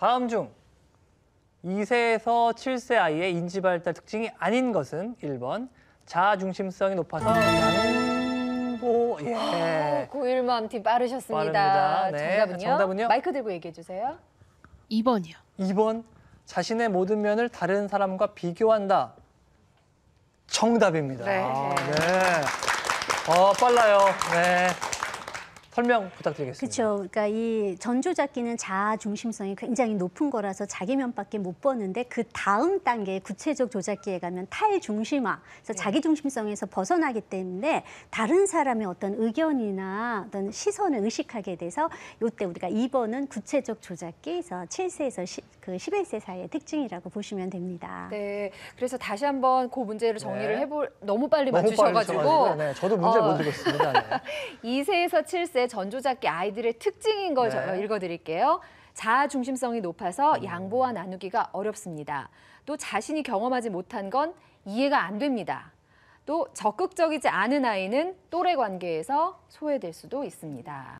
다음 중 2세에서 7세 아이의 인지발달 특징이 아닌 것은 1번 자아중심성이 높아서 양보 예. 고1만 아, 그 팀 빠르셨습니다. 니다 네, 정답은요? 정답은요? 마이크 들고 얘기해 주세요. 2번이요. 2번 자신의 모든 면을 다른 사람과 비교한다. 정답입니다. 네. 아, 네. 어, 빨라요. 네. 설명 부탁드리겠습니다. 그렇죠. 그러니까 이 전조잡기는 자아 중심성이 굉장히 높은 거라서 자기 면밖에 못 버는데 그 다음 단계 구체적 조잡기에 가면 탈중심화, 그래서 네. 자기 중심성에서 벗어나기 때문에 다른 사람의 어떤 의견이나 어떤 시선을 의식하게 돼서 이때 우리가 2번은 구체적 조잡기, 그서 7세에서 10, 그 11세 사이의 특징이라고 보시면 됩니다. 네, 그래서 다시 한번 그 문제를 정리를 네. 해볼 너무 빨리 맞추셔가지고 네, 저도 문제 어. 못 드렸습니다. 네. 2세에서 7세 전조작기 아이들의 특징인 걸 네. 읽어드릴게요. 자아 중심성이 높아서 음. 양보와 나누기가 어렵습니다. 또 자신이 경험하지 못한 건 이해가 안 됩니다. 또 적극적이지 않은 아이는 또래 관계에서 소외될 수도 있습니다.